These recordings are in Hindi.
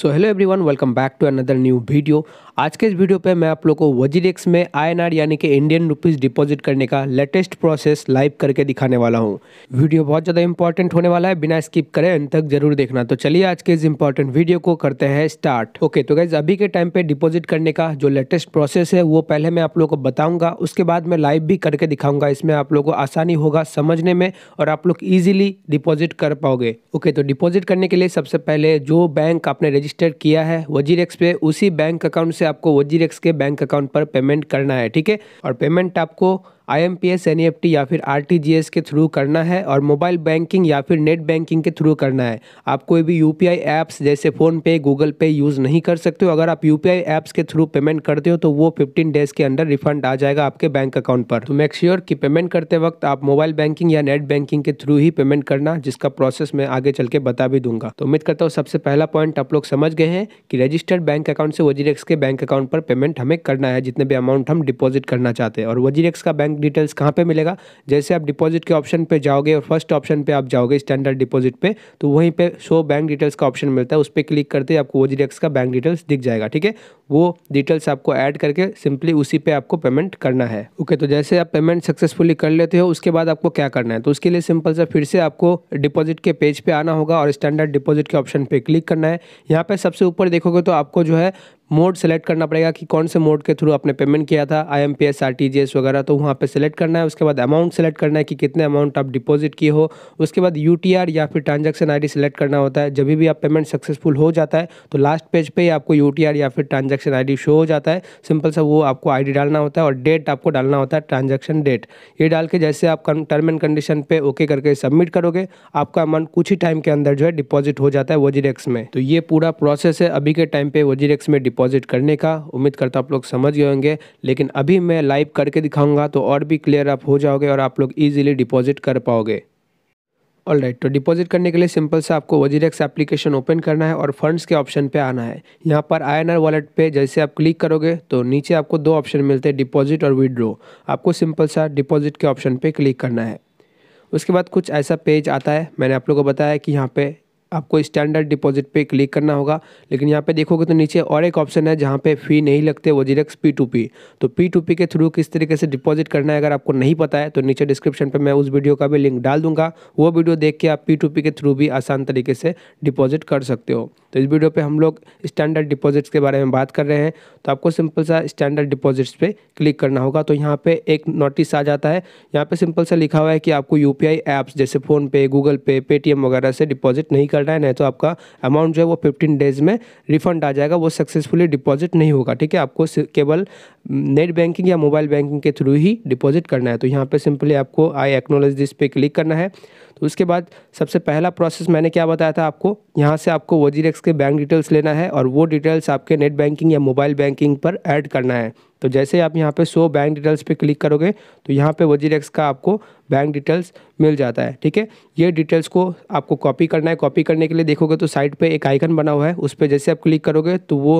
so hello everyone welcome back to another new video आज के इस वीडियो पे मैं आप लोग को वजीरेक्स में आईएनआर यानी कि इंडियन रुपीस डिपॉजिट करने का लेटेस्ट प्रोसेस लाइव करके दिखाने वाला हूँ वीडियो बहुत ज़्यादा इंपॉर्टेंट होने वाला है बिना स्किप करें अंत तक जरूर देखना तो चलिए आज के इस इंपॉर्टेंट वीडियो को करते हैं स्टार्ट ओके तो गैज अभी के टाइम पे डिपॉजिट करने का जो लेटेस्ट प्रोसेस है वो पहले मैं आप लोग को बताऊंगा उसके बाद मैं लाइव भी करके दिखाऊंगा इसमें आप लोग को आसानी होगा समझने में और आप लोग ईजिली डिपॉजिट कर पाओगे ओके तो डिपॉजिट करने के लिए सबसे पहले जो बैंक आपने रजिस्टर किया है वजीरेक्स पे उसी बैंक अकाउंट से आपको वजीरेक्स के बैंक अकाउंट पर पेमेंट करना है ठीक है और पेमेंट आपको आईएमपीएस एनईएफटी e या फिर आरटीजीएस के थ्रू करना है और मोबाइल बैंकिंग या फिर नेट बैंकिंग के थ्रू करना है आप कोई भी यूपीआई ऐप्स जैसे फ़ोनपे गूगल पे यूज़ नहीं कर सकते हो अगर आप यूपीआई ऐप्स के थ्रू पेमेंट करते हो तो वो 15 डेज़ के अंदर रिफंड आ जाएगा आपके बैंक अकाउंट पर तो मेक श्योर की कि पेमेंट करते वक्त आप मोबाइल बैंकिंग या नेट बैंकिंग के थ्रू ही पेमेंट करना जिसका प्रोसेस मैं आगे चल के बता भी दूंगा तो उम्मीद करता हूँ सबसे पहला पॉइंट आप लोग समझ गए हैं कि रजिस्टर्ड बैंक अकाउंट से वजीरेक्स के बैंक अकाउंट पर पेमेंट हमें करना है जितने भी अमाउंट हम डिपॉजिट करना चाहते हैं और वजीरेक्स का बैंक बैंक डिटेल्स कहाँ पे मिलेगा जैसे आप डिपॉजिट के ऑप्शन पे जाओगे और फर्स्ट ऑप्शन पे आप जाओगे स्टैंडर्ड डिपॉजिट पे तो वहीं पे शो बैंक डिटेल्स का ऑप्शन मिलता है उस पर क्लिक करते ही आपको वो का बैंक डिटेल्स दिख जाएगा ठीक है वो डिटेल्स आपको ऐड करके सिंपली उसी पे आपको पेमेंट करना है ओके okay, तो जैसे आप पेमेंट सक्सेसफुली कर लेते हो उसके बाद आपको क्या करना है तो उसके लिए सिंपल सा फिर से आपको डिपॉजिट के पेज पर आना होगा और स्टैंडर्ड डिपॉजिट के ऑप्शन पर क्लिक करना है यहाँ पर सबसे ऊपर देखोगे तो आपको जो है मोड सेलेक्ट करना पड़ेगा कि कौन से मोड के थ्रू आपने पेमेंट किया था I M P S R T G S वगैरह तो वहाँ पे सेलेक्ट करना है उसके बाद अमाउंट सेलेक्ट करना है कि कितने अमाउंट आप डिपॉजिट किए हो उसके बाद यू टी आर या फिर ट्रांजेक्शन आई डी सेलेक्ट करना होता है जब भी आप पेमेंट सक्सेसफुल हो जाता है तो लास्ट पेज पर पे आपको यू टी आर या फिर ट्रांजेक्शन आई डी शो हो जाता है सिंपल सा वो आपको आई डी डालना होता है और डेट आपको डालना होता है ट्रांजेक्शन डेट ये डाल के जैसे आप टर्म एंड कंडीशन पर ओके करके सबमिट करोगे आपका अमाउंट कुछ ही टाइम के अंदर जो है डिपॉजिट हो जाता है वजीरेक्स में तो ये पूरा प्रोसेस है अभी के टाइम पे वोजीडेक्स में डिपॉजिट डिपॉजिट करने का उम्मीद करता आप लोग समझ गए होंगे लेकिन अभी मैं लाइव करके दिखाऊंगा तो और भी क्लियर आप हो जाओगे और आप लोग ईजिली डिपॉजिट कर पाओगे ऑल राइट तो डिपॉजिट करने के लिए सिंपल से आपको वजीरेक्स एप्लीकेशन ओपन करना है और फंड्स के ऑप्शन पे आना है यहाँ पर आई वॉलेट पे जैसे आप क्लिक करोगे तो नीचे आपको दो ऑप्शन मिलते हैं डिपॉजिट और विड्रो आपको सिंपल सा डिपॉजिट के ऑप्शन पे क्लिक करना है उसके बाद कुछ ऐसा पेज आता है मैंने आप लोगों को बताया कि यहाँ पे आपको स्टैंडर्ड डिपॉजिट पे क्लिक करना होगा लेकिन यहाँ पे देखोगे तो नीचे और एक ऑप्शन है जहाँ पे फ़ी नहीं लगते वो जीरेक्स पी टू पी तो पी टू पी के थ्रू किस तरीके से डिपॉजिट करना है अगर आपको नहीं पता है तो नीचे डिस्क्रिप्शन पर मैं उस वीडियो का भी लिंक डाल दूंगा वो वीडियो देख के आप पी टू पी के थ्रू भी आसान तरीके से डिपॉजिट कर सकते हो तो इस वीडियो पर हम लोग स्टैंडर्ड डिपॉजिट्स के बारे में बात कर रहे हैं तो आपको सिंपल सा स्टैंडर्ड डिपॉजिट्स पर क्लिक करना होगा तो यहाँ पर एक नोटिस आ जाता है यहाँ पर सिंपल सा लिखा हुआ है कि आपको यू ऐप्स जैसे फ़ोनपे गूगल पे पेटीएम वगैरह से डिपॉजिट नहीं कर निकल रहा है नहीं तो आपका अमाउंट जो है वो फिफ्टीन डेज में रिफंड आ जाएगा वो सक्सेसफुली डिपॉजिट नहीं होगा ठीक है आपको केवल नेट बैंकिंग या मोबाइल बैंकिंग के थ्रू ही डिपॉजिट करना है तो यहाँ पर सिंपली आपको आई एक्नोलेज दिस पे क्लिक करना है तो उसके बाद सबसे पहला प्रोसेस मैंने क्या बताया था आपको यहाँ से आपको वजीरेक्स के बैंक डिटेल्स लेना है और वो डिटेल्स आपके नेट बैंकिंग या मोबाइल बैंकिंग पर ऐड करना है तो जैसे आप यहाँ पे शो बैंक डिटेल्स पे क्लिक करोगे तो यहाँ पे वजीरेक्स का आपको बैंक डिटेल्स मिल जाता है ठीक है ये डिटेल्स को आपको कॉपी करना है कॉपी करने के लिए देखोगे तो साइड पे एक आइकन बना हुआ है उस पर जैसे आप क्लिक करोगे तो वो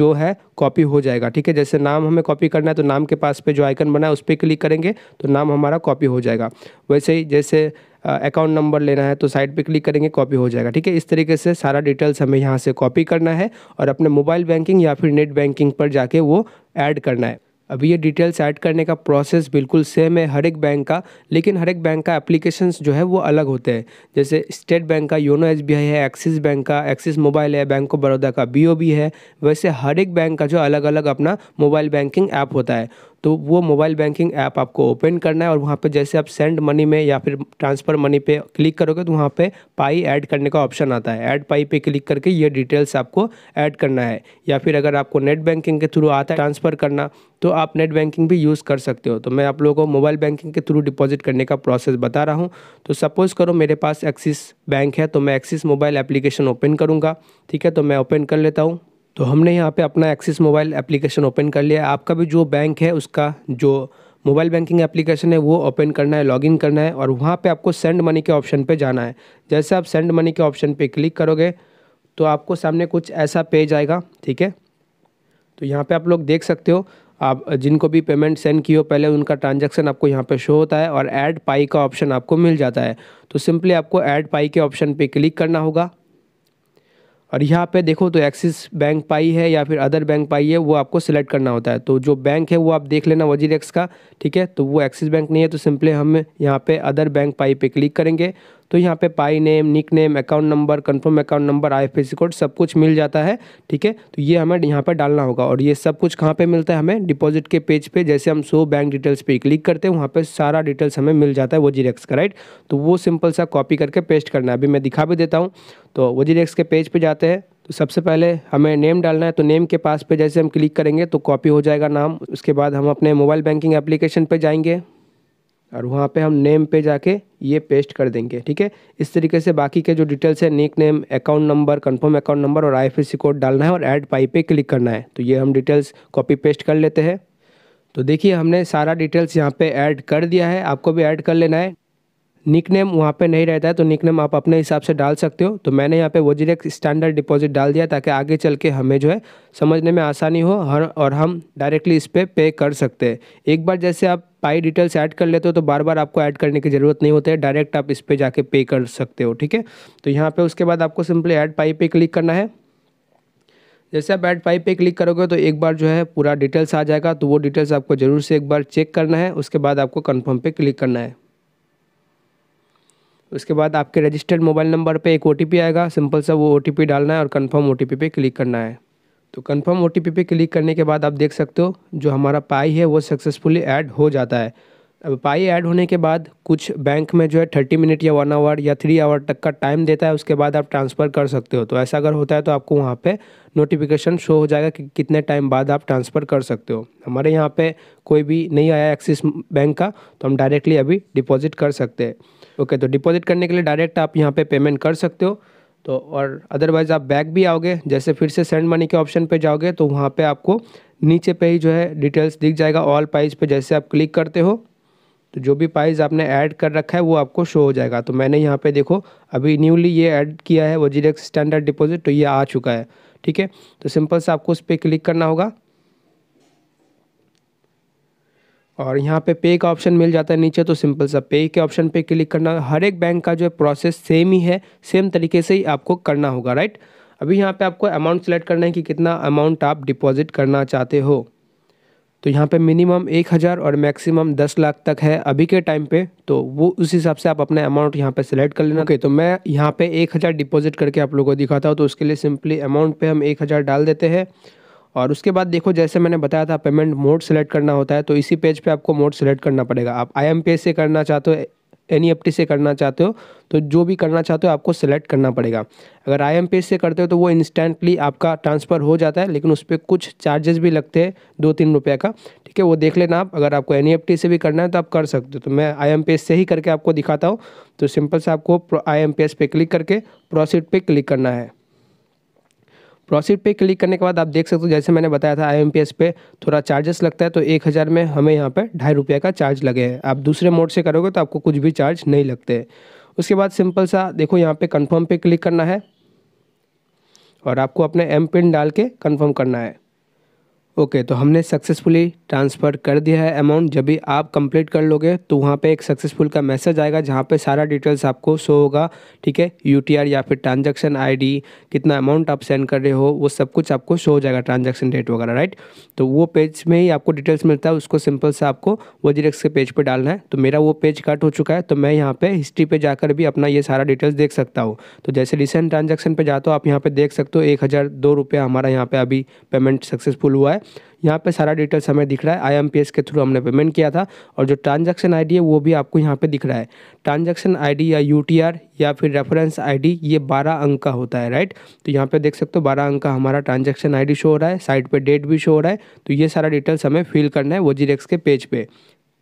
जो है कॉपी हो जाएगा ठीक है जैसे नाम हमें कॉपी करना है तो नाम के पास पे जो आइकन बना है उस पर क्लिक करेंगे तो नाम हमारा कॉपी हो जाएगा वैसे ही जैसे अकाउंट नंबर लेना है तो साइट पे क्लिक करेंगे कॉपी हो जाएगा ठीक है इस तरीके से सारा डिटेल्स हमें यहाँ से कॉपी करना है और अपने मोबाइल बैंकिंग या फिर नेट बैंकिंग पर जाके वो ऐड करना है अभी ये डिटेल्स ऐड करने का प्रोसेस बिल्कुल सेम है हर एक बैंक का लेकिन हर एक बैंक का एप्लीकेशंस जो है वो अलग होते हैं जैसे स्टेट बैंक का योनो एस है एक्सिस बैंक का एक्सिस मोबाइल है बैंक ऑफ बड़ौदा का बी है वैसे हर एक बैंक का जो अलग अलग अपना मोबाइल बैंकिंग ऐप होता है तो वो मोबाइल बैंकिंग ऐप आपको ओपन करना है और वहाँ पे जैसे आप सेंड मनी में या फिर ट्रांसफ़र मनी पे क्लिक करोगे तो वहाँ पे पाई ऐड करने का ऑप्शन आता है ऐड पाई पे क्लिक करके ये डिटेल्स आपको ऐड करना है या फिर अगर आपको नेट बैंकिंग के थ्रू आता है ट्रांसफ़र करना तो आप नेट बैंकिंग भी यूज़ कर सकते हो तो मैं आप लोगों को मोबाइल बैंकिंग के थ्रू डिपॉजिट करने का प्रोसेस बता रहा हूँ तो सपोज़ करो मेरे पास एक्सिस बैंक है तो मैं एक्सिस मोबाइल एप्लीकेशन ओपन करूँगा ठीक है तो मैं ओपन कर लेता हूँ तो हमने यहाँ पे अपना एक्सिस मोबाइल एप्लीकेशन ओपन कर लिया आपका भी जो बैंक है उसका जो मोबाइल बैंकिंग एप्लीकेशन है वो ओपन करना है लॉगिन करना है और वहाँ पे आपको सेंड मनी के ऑप्शन पे जाना है जैसे आप सेंड मनी के ऑप्शन पे क्लिक करोगे तो आपको सामने कुछ ऐसा पेज आएगा ठीक है तो यहाँ पे आप लोग देख सकते हो आप जिनको भी पेमेंट सेंड की हो पहले उनका ट्रांजेक्शन आपको यहाँ पर शो होता है और एड पाई का ऑप्शन आपको मिल जाता है तो सिंपली आपको एड पाई के ऑप्शन पर क्लिक करना होगा और यहाँ पे देखो तो एक्सिस बैंक पाई है या फिर अदर बैंक पाई है वो आपको सिलेक्ट करना होता है तो जो बैंक है वो आप देख लेना वजीर एक्स का ठीक है तो वो एक्सिस बैंक नहीं है तो सिंपली हम यहाँ पे अदर बैंक पाई पे क्लिक करेंगे तो यहाँ पे payee name nick name account number confirm account number I code सब कुछ मिल जाता है ठीक है तो ये हमें यहाँ पर डालना होगा और ये सब कुछ कहाँ पर मिलता है हमें डिपॉजिट के पेज पर पे, जैसे हम सो बैंक डिटेल्स पर क्लिक करते हैं वहाँ पर सारा डिटेल्स हमें मिल जाता है वो जीरेक्स का राइट तो वो सिंपल सा कॉपी करके पेस्ट करना है अभी मैं दिखा भी देता हूँ तो वो जीरेक्स के पेज पर पे जाते हैं तो सबसे पहले हमें नेम डालना है तो नेम के पास पे जैसे हम क्लिक करेंगे तो कॉपी हो जाएगा नाम उसके बाद हम अपने मोबाइल बैंकिंग एप्लीकेशन पे जाएंगे और वहाँ पे हम नेम पे जाके ये पेस्ट कर देंगे ठीक है इस तरीके से बाकी के जो डिटेल्स है nick name account number confirm account number और आईएफएससी कोड डालना है और ऐड पाई पे क्लिक करना है तो ये हम डिटेल्स कॉपी पेस्ट कर लेते हैं तो देखिए हमने सारा डिटेल्स यहाँ पे ऐड कर दिया है आपको भी ऐड कर लेना है निक नेम वहाँ पर नहीं रहता है तो निक नेम आप अपने हिसाब से डाल सकते हो तो मैंने यहाँ पे वोजीरेक स्टैंडर्ड डिपॉजिट डाल दिया ताकि आगे चल के हमें जो है समझने में आसानी हो हर और हम डायरेक्टली इस पर पे, पे कर सकते हैं एक बार जैसे आप पाई डिटेल्स ऐड कर लेते हो तो बार बार आपको ऐड करने की ज़रूरत नहीं होती है डायरेक्ट आप इस पर जाके पे कर सकते हो ठीक है तो यहाँ पर उसके बाद आपको सिंपली ऐड पाई पे क्लिक करना है जैसे आप एड पाई पे क्लिक करोगे तो एक बार जो है पूरा डिटेल्स आ जाएगा तो वो डिटेल्स आपको ज़रूर से एक बार चेक करना है उसके बाद आपको कन्फर्म पे क्लिक करना है उसके बाद आपके रजिस्टर्ड मोबाइल नंबर पे एक ओ आएगा सिंपल सा वो ओ डालना है और कन्फर्म ओ पे क्लिक करना है तो कन्फर्म ओ पे क्लिक करने के बाद आप देख सकते हो जो हमारा पाई है वो सक्सेसफुली ऐड हो जाता है अब पाई ऐड होने के बाद कुछ बैंक में जो है थर्टी मिनट या वन आवर या थ्री आवर तक का टाइम देता है उसके बाद आप ट्रांसफ़र कर सकते हो तो ऐसा अगर होता है तो आपको वहाँ पे नोटिफिकेशन शो हो जाएगा कि कितने टाइम बाद आप ट्रांसफ़र कर सकते हो हमारे यहाँ पे कोई भी नहीं आया एक्सिस बैंक का तो हम डायरेक्टली अभी डिपॉजिट कर सकते हैं ओके तो डिपॉजिट करने के लिए डायरेक्ट आप यहाँ पर पेमेंट कर सकते हो तो और अदरवाइज़ आप बैक भी आओगे जैसे फिर से सेंड मनी के ऑप्शन पर जाओगे तो वहाँ पर आपको नीचे पे ही जो है डिटेल्स दिख जाएगा ऑल पाइज पे जैसे आप क्लिक करते हो तो जो भी प्राइस आपने ऐड कर रखा है वो आपको शो हो जाएगा तो मैंने यहाँ पे देखो अभी न्यूली ये ऐड किया है वो जीरेक्स स्टैंडर्ड डिपॉजिट तो ये आ चुका है ठीक है तो सिंपल से आपको उस पर क्लिक करना होगा और यहाँ पे पे का ऑप्शन मिल जाता है नीचे तो सिंपल सा पे के ऑप्शन पे क्लिक करना हर एक बैंक का जो है प्रोसेस सेम ही है सेम तरीके से ही आपको करना होगा राइट अभी यहाँ पे आपको अमाउंट सेलेक्ट करना है कि कितना अमाउंट आप डिपॉजिट करना चाहते हो तो यहाँ पे मिनिमम एक हज़ार और मैक्सिमम दस लाख तक है अभी के टाइम पे तो वो उस हिसाब से आप अपना अमाउंट यहाँ पे सिलेक्ट कर लेना ओके okay, तो मैं यहाँ पे एक हज़ार डिपॉजिट करके आप लोगों को दिखाता हूँ तो उसके लिए सिंपली अमाउंट पे हम एक हज़ार डाल देते हैं और उसके बाद देखो जैसे मैंने बताया था पेमेंट मोड सेलेक्ट करना होता है तो इसी पेज पे आपको मोड सेलेक्ट करना पड़ेगा आप आई से करना चाहते हो एन e से करना चाहते हो तो जो भी करना चाहते हो आपको सेलेक्ट करना पड़ेगा अगर आई एम से करते हो तो वो इंस्टेंटली आपका ट्रांसफ़र हो जाता है लेकिन उस पर कुछ चार्जेस भी लगते हैं दो तीन रुपये का ठीक है वो देख लेना आप अगर आपको एन e से भी करना है तो आप कर सकते हो तो मैं आई एम से ही करके आपको दिखाता हूँ तो सिंपल से आपको आई एम पे क्लिक करके प्रोसीड पर क्लिक करना है प्रोसीड पे क्लिक करने के बाद आप देख सकते हो जैसे मैंने बताया था आई पे थोड़ा चार्जेस लगता है तो एक हज़ार में हमें यहाँ पर ढाई रुपये का चार्ज लगे हैं आप दूसरे मोड से करोगे तो आपको कुछ भी चार्ज नहीं लगते उसके बाद सिंपल सा देखो यहाँ पे कन्फर्म पे क्लिक करना है और आपको अपने एम पिन डाल के कन्फर्म करना है ओके तो हमने सक्सेसफुली ट्रांसफ़र कर दिया है अमाउंट जब भी आप कंप्लीट कर लोगे तो वहाँ पे एक सक्सेसफुल का मैसेज आएगा जहाँ पे सारा डिटेल्स आपको शो होगा ठीक है यू या फिर ट्रांजैक्शन आईडी कितना अमाउंट आप सेंड कर रहे हो वो सब कुछ आपको शो हो जाएगा ट्रांजैक्शन डेट वगैरह राइट तो वो पेज में ही आपको डिटेल्स मिलता है उसको सिंपल से आपको वो जीरेक्स के पेज पर पे डालना है तो मेरा वो पेज कट हो चुका है तो मैं यहाँ पर हिस्ट्री पर जाकर भी अपना ये सारा डिटेल्स देख सकता हूँ तो जैसे रिसेंट ट्रांजेक्शन पर जाता हूँ आप यहाँ पर देख सकते हो एक हज़ार दो रुपया हमारा यहाँ पर अभी पेमेंट सक्सेसफुल हुआ है यहाँ पे सारा डिटेल्स हमें दिख रहा है आईएमपीएस के थ्रू हमने पेमेंट किया था और जो ट्रांजैक्शन आईडी है वो भी आपको यहाँ पे दिख रहा है ट्रांजैक्शन आईडी या यूटीआर या फिर रेफरेंस आईडी ये 12 अंक का होता है राइट तो यहाँ पे देख सकते हो 12 अंक का हमारा ट्रांजैक्शन आईडी शो हो रहा है साइड पे डेट भी शो हो रहा है तो ये सारा डिटेल्स हमें फिल करना है वो जीरेक्स के पेज पे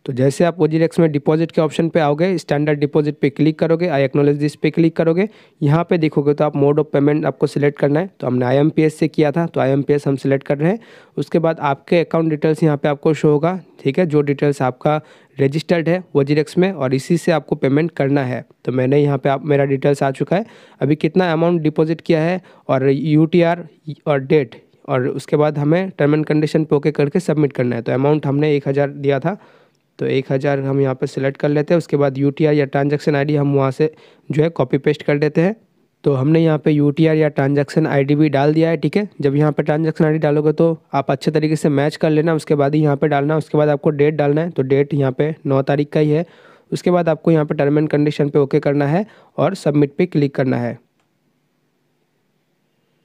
तो जैसे आप वजीरेक्स में डिपॉजिट के ऑप्शन पे आओगे स्टैंडर्ड डिपॉजिट पे क्लिक करोगे आई एक्नोलेज दिस पे क्लिक करोगे यहाँ पे देखोगे तो आप मोड ऑफ पेमेंट आपको सिलेक्ट करना है तो हमने आई से किया था तो आई हम सिलेक्ट कर रहे हैं उसके बाद आपके अकाउंट डिटेल्स यहाँ पे आपको शो होगा ठीक है जो डिटेल्स आपका रजिस्टर्ड है जीरेक्स में और इसी से आपको पेमेंट करना है तो मैंने यहाँ पे आप मेरा डिटेल्स आ चुका है अभी कितना अमाउंट डिपॉजिट किया है और यू और डेट और उसके बाद हमें टर्म एंड कंडीशन पे ओके करके सबमिट करना है तो अमाउंट हमने एक हज़ार दिया था तो एक हज़ार हम यहाँ पर सिलेक्ट कर लेते हैं उसके बाद यू या ट्रांजेक्शन आई हम वहाँ से जो है कॉपी पेस्ट कर देते हैं तो हमने यहाँ पे यू या ट्रांजेक्शन आई भी डाल दिया है ठीक है जब यहाँ पे ट्रांजेक्शन आई डालोगे तो आप अच्छे तरीके से मैच कर लेना उसके बाद ही यहाँ पे डालना उसके बाद आपको डेट डालना है तो डेट यहाँ पे नौ तारीख का ही है उसके बाद आपको यहाँ पे टर्म एंड कंडीशन पे ओके करना है और सबमिट पे क्लिक करना है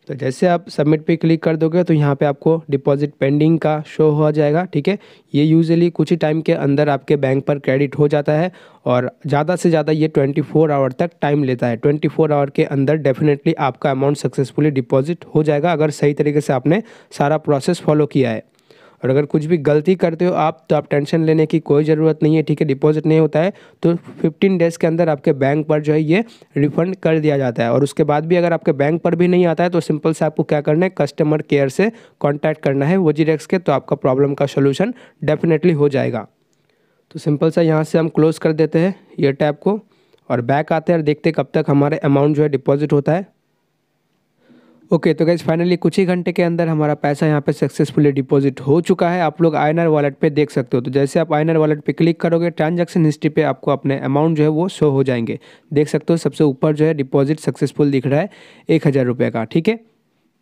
तो जैसे आप सबमिट पे क्लिक कर दोगे तो यहाँ पे आपको डिपॉजिट पेंडिंग का शो हो जाएगा ठीक है ये यूजुअली कुछ ही टाइम के अंदर आपके बैंक पर क्रेडिट हो जाता है और ज़्यादा से ज़्यादा ये 24 आवर तक टाइम लेता है 24 आवर के अंदर डेफिनेटली आपका अमाउंट सक्सेसफुली डिपॉजिट हो जाएगा अगर सही तरीके से आपने सारा प्रोसेस फॉलो किया है और अगर कुछ भी गलती करते हो आप तो आप टेंशन लेने की कोई ज़रूरत नहीं है ठीक है डिपॉजिट नहीं होता है तो फिफ्टीन डेज़ के अंदर आपके बैंक पर जो है ये रिफंड कर दिया जाता है और उसके बाद भी अगर आपके बैंक पर भी नहीं आता है तो सिंपल से आपको क्या करना है कस्टमर केयर से कॉन्टैक्ट करना है वोजीरेक्स के तो आपका प्रॉब्लम का सोल्यूशन डेफिनेटली हो जाएगा तो सिंपल सा यहाँ से हम क्लोज़ कर देते हैं ये टैब को और बैक आते हैं और देखते कब तक हमारे अमाउंट जो है डिपॉजिट होता है ओके तो गैस फाइनली कुछ ही घंटे के अंदर हमारा पैसा यहाँ पे सक्सेसफुली डिपॉजिट हो चुका है आप लोग आयनर वॉलेट पे देख सकते हो तो जैसे आप आयनर वॉलेट पे क्लिक करोगे ट्रांजैक्शन हिस्ट्री पे आपको अपने अमाउंट जो है वो शो हो जाएंगे देख सकते हो सबसे ऊपर जो है डिपॉजिट सक्सेसफुल दिख रहा है एक हज़ार रुपये का ठीक है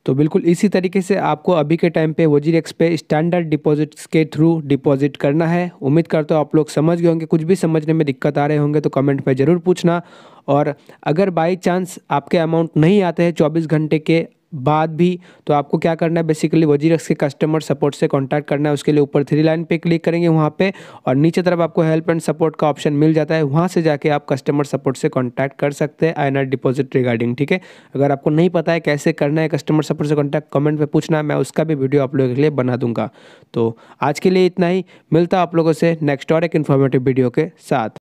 तो बिल्कुल इसी तरीके से आपको अभी के टाइम पे वजीरेक्स पे स्टैंडर्ड डिपॉजिट्स के थ्रू डिपॉजिट करना है उम्मीद करता हूँ आप लोग समझ गए होंगे कुछ भी समझने में दिक्कत आ रहे होंगे तो कमेंट में ज़रूर पूछना और अगर बाई चांस आपके अमाउंट नहीं आते हैं 24 घंटे के बाद भी तो आपको क्या करना है बेसिकली वजीरक्स के कस्टमर सपोर्ट से कॉन्टैक्ट करना है उसके लिए ऊपर थ्री लाइन पे क्लिक करेंगे वहाँ पे और नीचे तरफ आपको हेल्प एंड सपोर्ट का ऑप्शन मिल जाता है वहाँ से जाके आप कस्टमर सपोर्ट से कॉन्टैक्ट कर सकते हैं आई डिपॉजिट रिगार्डिंग ठीक है अगर आपको नहीं पता है कैसे करना है कस्टमर सपोर्ट से कॉन्टैक्ट कमेंट पर पूछना है मैं उसका भी वीडियो आप लोगों के लिए बना दूंगा तो आज के लिए इतना ही मिलता आप लोगों से नेक्स्ट और एक इन्फॉर्मेटिव वीडियो के साथ